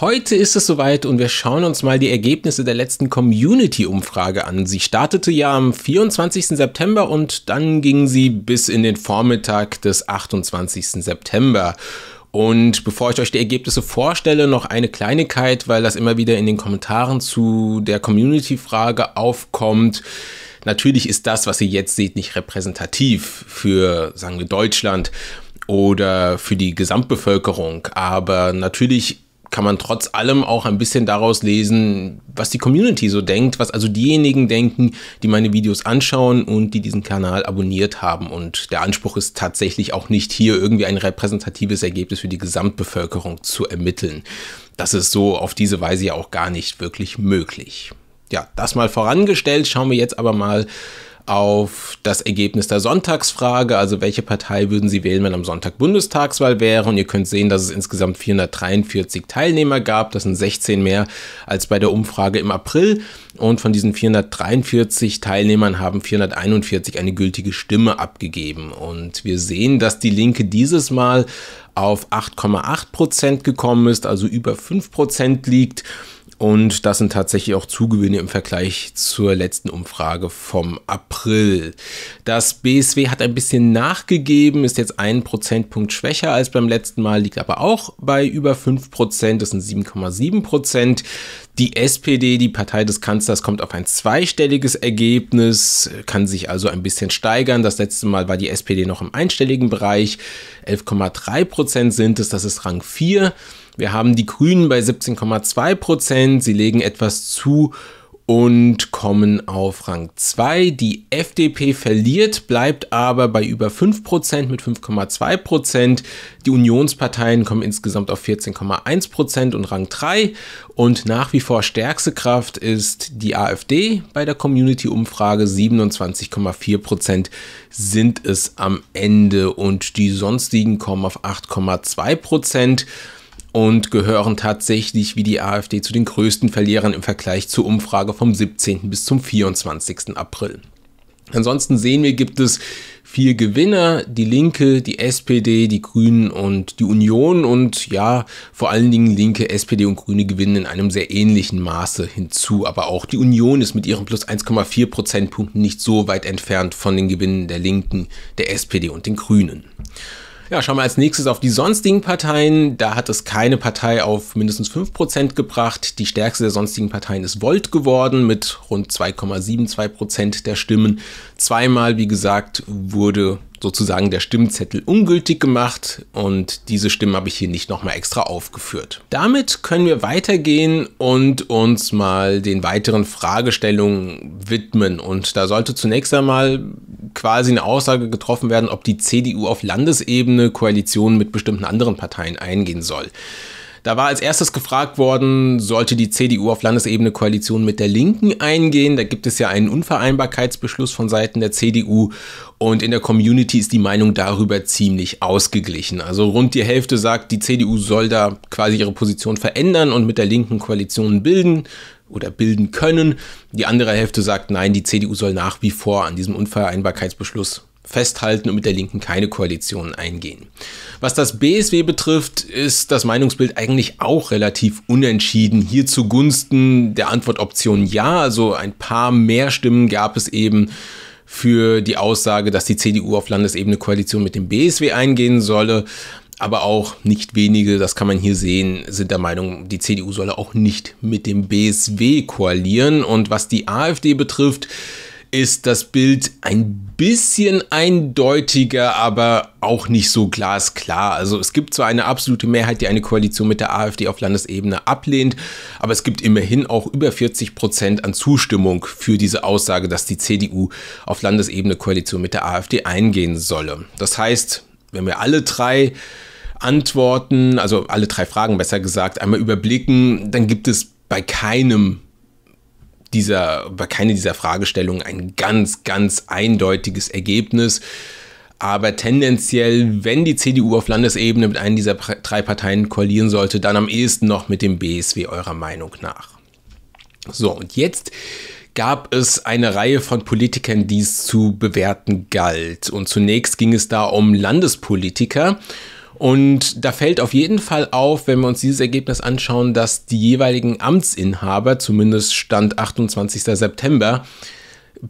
Heute ist es soweit und wir schauen uns mal die Ergebnisse der letzten Community-Umfrage an. Sie startete ja am 24. September und dann ging sie bis in den Vormittag des 28. September. Und bevor ich euch die Ergebnisse vorstelle, noch eine Kleinigkeit, weil das immer wieder in den Kommentaren zu der Community-Frage aufkommt. Natürlich ist das, was ihr jetzt seht, nicht repräsentativ für, sagen wir, Deutschland oder für die Gesamtbevölkerung, aber natürlich kann man trotz allem auch ein bisschen daraus lesen, was die Community so denkt, was also diejenigen denken, die meine Videos anschauen und die diesen Kanal abonniert haben. Und der Anspruch ist tatsächlich auch nicht hier irgendwie ein repräsentatives Ergebnis für die Gesamtbevölkerung zu ermitteln. Das ist so auf diese Weise ja auch gar nicht wirklich möglich. Ja, das mal vorangestellt, schauen wir jetzt aber mal auf das Ergebnis der Sonntagsfrage, also welche Partei würden Sie wählen, wenn am Sonntag Bundestagswahl wäre. Und ihr könnt sehen, dass es insgesamt 443 Teilnehmer gab. Das sind 16 mehr als bei der Umfrage im April. Und von diesen 443 Teilnehmern haben 441 eine gültige Stimme abgegeben. Und wir sehen, dass die Linke dieses Mal auf 8,8 Prozent gekommen ist, also über 5 Prozent liegt. Und das sind tatsächlich auch Zugewinne im Vergleich zur letzten Umfrage vom April. Das BSW hat ein bisschen nachgegeben, ist jetzt einen Prozentpunkt schwächer als beim letzten Mal, liegt aber auch bei über 5 Prozent, das sind 7,7 Prozent. Die SPD, die Partei des Kanzlers, kommt auf ein zweistelliges Ergebnis, kann sich also ein bisschen steigern. Das letzte Mal war die SPD noch im einstelligen Bereich, 11,3 Prozent sind es, das ist Rang 4. Wir haben die Grünen bei 17,2 Prozent. Sie legen etwas zu und kommen auf Rang 2. Die FDP verliert, bleibt aber bei über 5% Prozent mit 5,2%. Prozent. Die Unionsparteien kommen insgesamt auf 14,1% Prozent und Rang 3. Und nach wie vor stärkste Kraft ist die AfD bei der Community-Umfrage. 27,4% Prozent sind es am Ende und die sonstigen kommen auf 8,2%. Prozent und gehören tatsächlich wie die AfD zu den größten Verlierern im Vergleich zur Umfrage vom 17. bis zum 24. April. Ansonsten sehen wir, gibt es vier Gewinner, die Linke, die SPD, die Grünen und die Union und ja, vor allen Dingen Linke, SPD und Grüne gewinnen in einem sehr ähnlichen Maße hinzu, aber auch die Union ist mit ihren plus 1,4 Prozentpunkten nicht so weit entfernt von den Gewinnen der Linken, der SPD und den Grünen. Ja, schauen wir als nächstes auf die sonstigen Parteien. Da hat es keine Partei auf mindestens 5% gebracht. Die stärkste der sonstigen Parteien ist Volt geworden mit rund 2,72% der Stimmen. Zweimal, wie gesagt, wurde sozusagen der Stimmzettel ungültig gemacht und diese Stimmen habe ich hier nicht nochmal extra aufgeführt. Damit können wir weitergehen und uns mal den weiteren Fragestellungen widmen und da sollte zunächst einmal quasi eine Aussage getroffen werden, ob die CDU auf Landesebene Koalitionen mit bestimmten anderen Parteien eingehen soll. Da war als erstes gefragt worden, sollte die CDU auf Landesebene Koalition mit der Linken eingehen? Da gibt es ja einen Unvereinbarkeitsbeschluss von Seiten der CDU und in der Community ist die Meinung darüber ziemlich ausgeglichen. Also rund die Hälfte sagt, die CDU soll da quasi ihre Position verändern und mit der Linken Koalition bilden oder bilden können. Die andere Hälfte sagt, nein, die CDU soll nach wie vor an diesem Unvereinbarkeitsbeschluss festhalten und mit der Linken keine Koalition eingehen. Was das BSW betrifft, ist das Meinungsbild eigentlich auch relativ unentschieden. Hier zugunsten der Antwortoption ja, also ein paar mehr Stimmen gab es eben für die Aussage, dass die CDU auf Landesebene Koalition mit dem BSW eingehen solle. Aber auch nicht wenige, das kann man hier sehen, sind der Meinung, die CDU solle auch nicht mit dem BSW koalieren. Und was die AfD betrifft, ist das Bild ein bisschen eindeutiger, aber auch nicht so glasklar. Also es gibt zwar eine absolute Mehrheit, die eine Koalition mit der AfD auf Landesebene ablehnt, aber es gibt immerhin auch über 40 Prozent an Zustimmung für diese Aussage, dass die CDU auf Landesebene Koalition mit der AfD eingehen solle. Das heißt, wenn wir alle drei Antworten, also alle drei Fragen besser gesagt, einmal überblicken, dann gibt es bei keinem dieser, bei keiner dieser Fragestellungen ein ganz, ganz eindeutiges Ergebnis. Aber tendenziell, wenn die CDU auf Landesebene mit einem dieser drei Parteien koalieren sollte, dann am ehesten noch mit dem BSW eurer Meinung nach. So, und jetzt gab es eine Reihe von Politikern, die es zu bewerten galt. Und zunächst ging es da um Landespolitiker. Und da fällt auf jeden Fall auf, wenn wir uns dieses Ergebnis anschauen, dass die jeweiligen Amtsinhaber, zumindest Stand 28. September,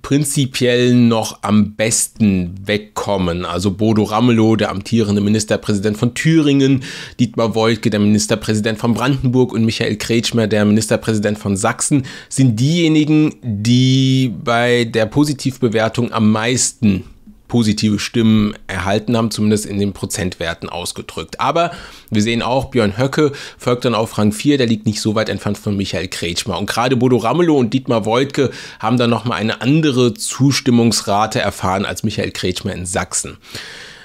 prinzipiell noch am besten wegkommen. Also Bodo Ramelow, der amtierende Ministerpräsident von Thüringen, Dietmar Woidke, der Ministerpräsident von Brandenburg und Michael Kretschmer, der Ministerpräsident von Sachsen, sind diejenigen, die bei der Positivbewertung am meisten positive Stimmen erhalten haben, zumindest in den Prozentwerten ausgedrückt. Aber wir sehen auch, Björn Höcke folgt dann auf Rang 4, der liegt nicht so weit entfernt von Michael Kretschmer. Und gerade Bodo Ramelow und Dietmar Woidke haben dann nochmal eine andere Zustimmungsrate erfahren als Michael Kretschmer in Sachsen.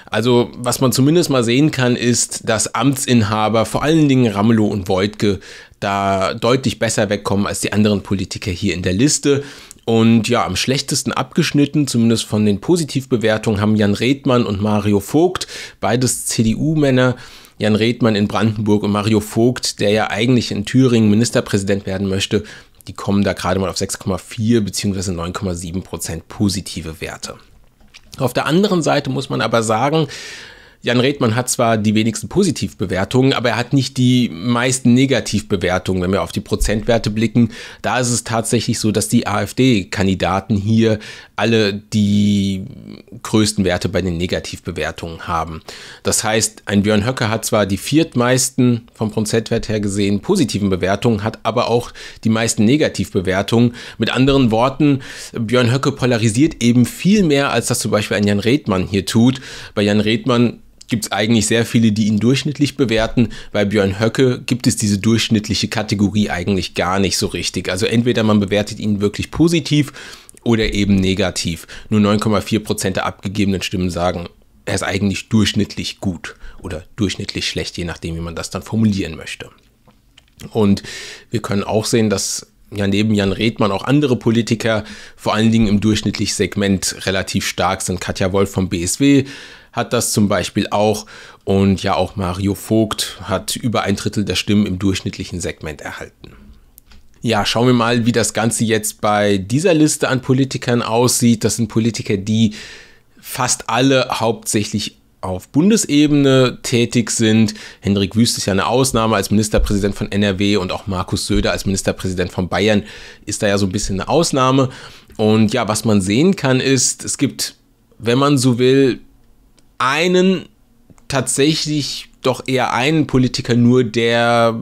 Also, was man zumindest mal sehen kann, ist, dass Amtsinhaber, vor allen Dingen Ramelow und Voigtke, da deutlich besser wegkommen als die anderen Politiker hier in der Liste. Und ja, am schlechtesten abgeschnitten, zumindest von den Positivbewertungen, haben Jan Redmann und Mario Vogt, beides CDU-Männer. Jan Redmann in Brandenburg und Mario Vogt, der ja eigentlich in Thüringen Ministerpräsident werden möchte, die kommen da gerade mal auf 6,4 bzw. 9,7 Prozent positive Werte. Auf der anderen Seite muss man aber sagen, Jan Redmann hat zwar die wenigsten Positivbewertungen, aber er hat nicht die meisten Negativbewertungen. Wenn wir auf die Prozentwerte blicken, da ist es tatsächlich so, dass die AfD-Kandidaten hier alle die größten Werte bei den Negativbewertungen haben. Das heißt, ein Björn Höcke hat zwar die viertmeisten vom Prozentwert her gesehen positiven Bewertungen, hat aber auch die meisten Negativbewertungen. Mit anderen Worten, Björn Höcke polarisiert eben viel mehr, als das zum Beispiel ein Jan Redmann hier tut. Bei Jan Redmann gibt es eigentlich sehr viele, die ihn durchschnittlich bewerten. Bei Björn Höcke gibt es diese durchschnittliche Kategorie eigentlich gar nicht so richtig. Also entweder man bewertet ihn wirklich positiv oder eben negativ. Nur 9,4% Prozent der abgegebenen Stimmen sagen, er ist eigentlich durchschnittlich gut oder durchschnittlich schlecht, je nachdem, wie man das dann formulieren möchte. Und wir können auch sehen, dass ja neben Jan Redmann auch andere Politiker, vor allen Dingen im durchschnittlichen Segment, relativ stark sind. Katja Wolf vom BSW hat das zum Beispiel auch. Und ja, auch Mario Vogt hat über ein Drittel der Stimmen im durchschnittlichen Segment erhalten. Ja, schauen wir mal, wie das Ganze jetzt bei dieser Liste an Politikern aussieht. Das sind Politiker, die fast alle hauptsächlich auf Bundesebene tätig sind. Hendrik Wüst ist ja eine Ausnahme als Ministerpräsident von NRW und auch Markus Söder als Ministerpräsident von Bayern ist da ja so ein bisschen eine Ausnahme. Und ja, was man sehen kann ist, es gibt, wenn man so will, einen tatsächlich doch eher einen Politiker nur, der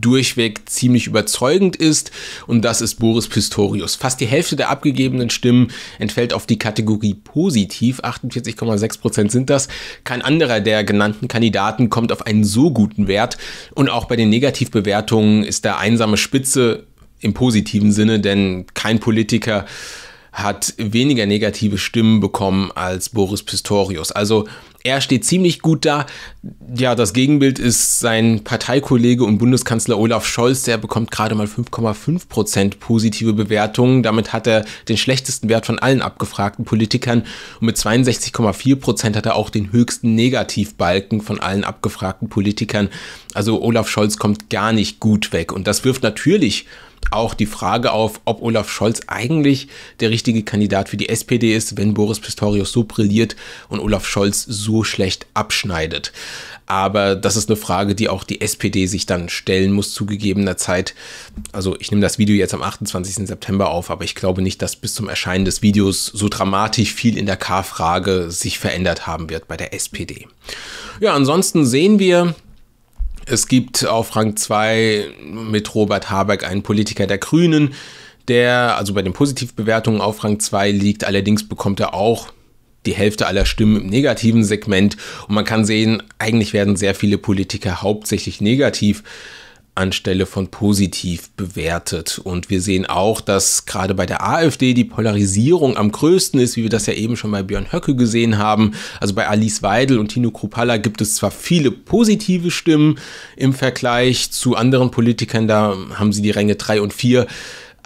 durchweg ziemlich überzeugend ist und das ist Boris Pistorius. Fast die Hälfte der abgegebenen Stimmen entfällt auf die Kategorie positiv, 48,6 Prozent sind das. Kein anderer der genannten Kandidaten kommt auf einen so guten Wert und auch bei den Negativbewertungen ist der einsame Spitze im positiven Sinne, denn kein Politiker hat weniger negative Stimmen bekommen als Boris Pistorius. Also er steht ziemlich gut da. Ja, das Gegenbild ist sein Parteikollege und Bundeskanzler Olaf Scholz. Der bekommt gerade mal 5,5 Prozent positive Bewertungen. Damit hat er den schlechtesten Wert von allen abgefragten Politikern. Und mit 62,4 Prozent hat er auch den höchsten Negativbalken von allen abgefragten Politikern. Also Olaf Scholz kommt gar nicht gut weg. Und das wirft natürlich auch die Frage auf, ob Olaf Scholz eigentlich der richtige Kandidat für die SPD ist, wenn Boris Pistorius so brilliert und Olaf Scholz so schlecht abschneidet. Aber das ist eine Frage, die auch die SPD sich dann stellen muss zu gegebener Zeit. Also ich nehme das Video jetzt am 28. September auf, aber ich glaube nicht, dass bis zum Erscheinen des Videos so dramatisch viel in der K-Frage sich verändert haben wird bei der SPD. Ja, ansonsten sehen wir, es gibt auf Rang 2 mit Robert Habeck einen Politiker der Grünen, der also bei den Positivbewertungen auf Rang 2 liegt. Allerdings bekommt er auch die Hälfte aller Stimmen im negativen Segment. Und man kann sehen, eigentlich werden sehr viele Politiker hauptsächlich negativ anstelle von positiv bewertet. Und wir sehen auch, dass gerade bei der AfD die Polarisierung am größten ist, wie wir das ja eben schon bei Björn Höcke gesehen haben. Also bei Alice Weidel und Tino Kruppalla gibt es zwar viele positive Stimmen im Vergleich zu anderen Politikern, da haben sie die Ränge drei und vier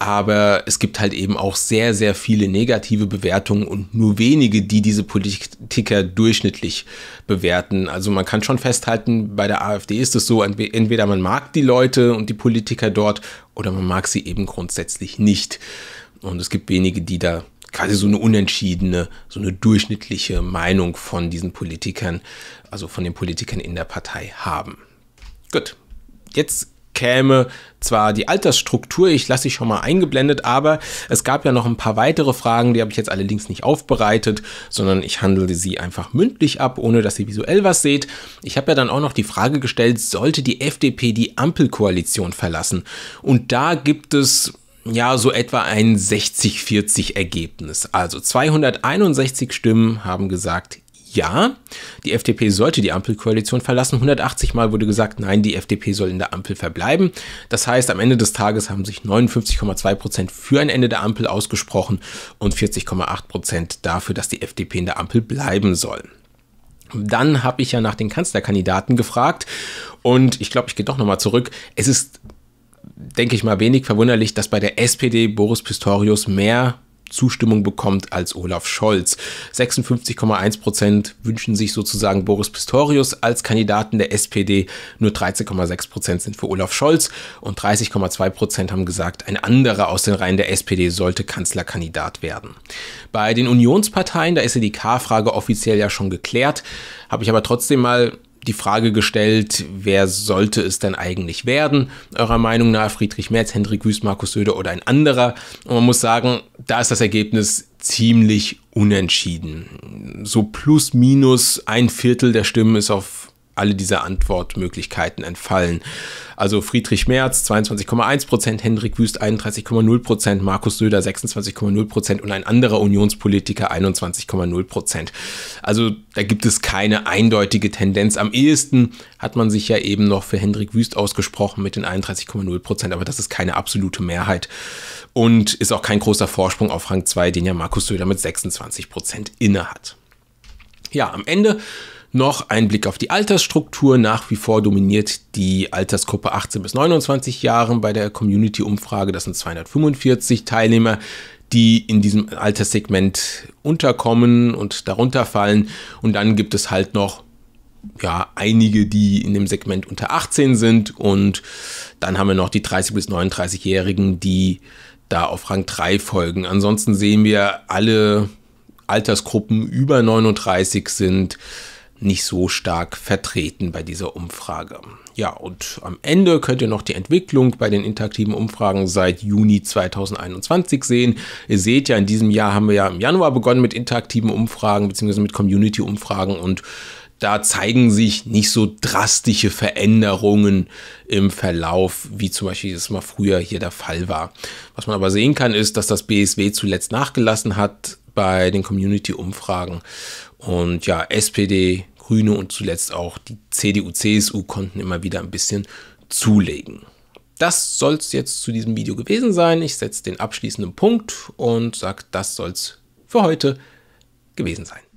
aber es gibt halt eben auch sehr, sehr viele negative Bewertungen und nur wenige, die diese Politiker durchschnittlich bewerten. Also man kann schon festhalten, bei der AfD ist es so, entweder man mag die Leute und die Politiker dort oder man mag sie eben grundsätzlich nicht. Und es gibt wenige, die da quasi so eine unentschiedene, so eine durchschnittliche Meinung von diesen Politikern, also von den Politikern in der Partei haben. Gut, jetzt käme zwar die Altersstruktur, ich lasse sie schon mal eingeblendet, aber es gab ja noch ein paar weitere Fragen, die habe ich jetzt allerdings nicht aufbereitet, sondern ich handelte sie einfach mündlich ab, ohne dass ihr visuell was seht. Ich habe ja dann auch noch die Frage gestellt, sollte die FDP die Ampelkoalition verlassen? Und da gibt es ja, so etwa ein 60-40 Ergebnis. Also 261 Stimmen haben gesagt ja, die FDP sollte die Ampelkoalition verlassen. 180 Mal wurde gesagt, nein, die FDP soll in der Ampel verbleiben. Das heißt, am Ende des Tages haben sich 59,2 Prozent für ein Ende der Ampel ausgesprochen und 40,8 Prozent dafür, dass die FDP in der Ampel bleiben soll. Dann habe ich ja nach den Kanzlerkandidaten gefragt und ich glaube, ich gehe doch nochmal zurück. Es ist, denke ich mal, wenig verwunderlich, dass bei der SPD Boris Pistorius mehr Zustimmung bekommt als Olaf Scholz. 56,1 Prozent wünschen sich sozusagen Boris Pistorius als Kandidaten der SPD. Nur 13,6 Prozent sind für Olaf Scholz und 30,2 Prozent haben gesagt, ein anderer aus den Reihen der SPD sollte Kanzlerkandidat werden. Bei den Unionsparteien, da ist ja die K-Frage offiziell ja schon geklärt, habe ich aber trotzdem mal die Frage gestellt, wer sollte es denn eigentlich werden? Eurer Meinung nach Friedrich Merz, Hendrik Wüst, Markus Söder oder ein anderer? Und man muss sagen, da ist das Ergebnis ziemlich unentschieden. So plus minus ein Viertel der Stimmen ist auf alle diese Antwortmöglichkeiten entfallen. Also Friedrich Merz 22,1 Hendrik Wüst 31,0 Markus Söder 26,0 und ein anderer Unionspolitiker 21,0 Also da gibt es keine eindeutige Tendenz. Am ehesten hat man sich ja eben noch für Hendrik Wüst ausgesprochen mit den 31,0 aber das ist keine absolute Mehrheit und ist auch kein großer Vorsprung auf Rang 2, den ja Markus Söder mit 26 innehat. Ja, am Ende noch ein Blick auf die Altersstruktur. Nach wie vor dominiert die Altersgruppe 18 bis 29 Jahren bei der Community-Umfrage. Das sind 245 Teilnehmer, die in diesem Alterssegment unterkommen und darunter fallen. Und dann gibt es halt noch ja, einige, die in dem Segment unter 18 sind. Und dann haben wir noch die 30- bis 39-Jährigen, die da auf Rang 3 folgen. Ansonsten sehen wir alle Altersgruppen über 39 sind nicht so stark vertreten bei dieser Umfrage. Ja, und am Ende könnt ihr noch die Entwicklung bei den interaktiven Umfragen seit Juni 2021 sehen. Ihr seht ja, in diesem Jahr haben wir ja im Januar begonnen mit interaktiven Umfragen bzw. mit Community-Umfragen und da zeigen sich nicht so drastische Veränderungen im Verlauf, wie zum Beispiel das mal früher hier der Fall war. Was man aber sehen kann, ist, dass das BSW zuletzt nachgelassen hat bei den Community-Umfragen. Und ja, SPD, Grüne und zuletzt auch die CDU, CSU konnten immer wieder ein bisschen zulegen. Das soll es jetzt zu diesem Video gewesen sein. Ich setze den abschließenden Punkt und sage, das soll es für heute gewesen sein.